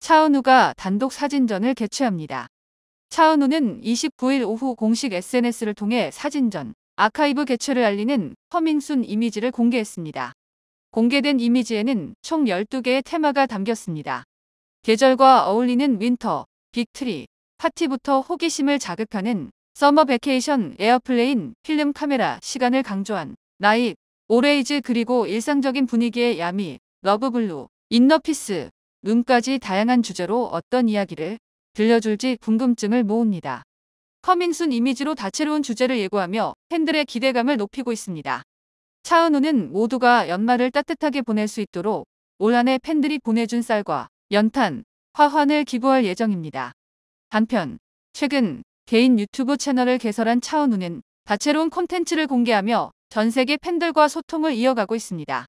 차은우가 단독 사진전을 개최합니다. 차은우는 29일 오후 공식 SNS를 통해 사진전, 아카이브 개최를 알리는 허밍순 이미지를 공개했습니다. 공개된 이미지에는 총 12개의 테마가 담겼습니다. 계절과 어울리는 윈터, 빅트리, 파티부터 호기심을 자극하는 서머 베케이션, 에어플레인, 필름 카메라, 시간을 강조한 나이 오레이즈 그리고 일상적인 분위기의 야미, 러브블루, 인너피스, 눈까지 다양한 주제로 어떤 이야기를 들려줄지 궁금증을 모읍니다. 커밍순 이미지로 다채로운 주제를 예고하며 팬들의 기대감을 높이고 있습니다. 차은우는 모두가 연말을 따뜻하게 보낼 수 있도록 올 한해 팬들이 보내준 쌀과 연탄, 화환을 기부할 예정입니다. 한편 최근 개인 유튜브 채널을 개설한 차은우는 다채로운 콘텐츠를 공개하며 전 세계 팬들과 소통을 이어가고 있습니다.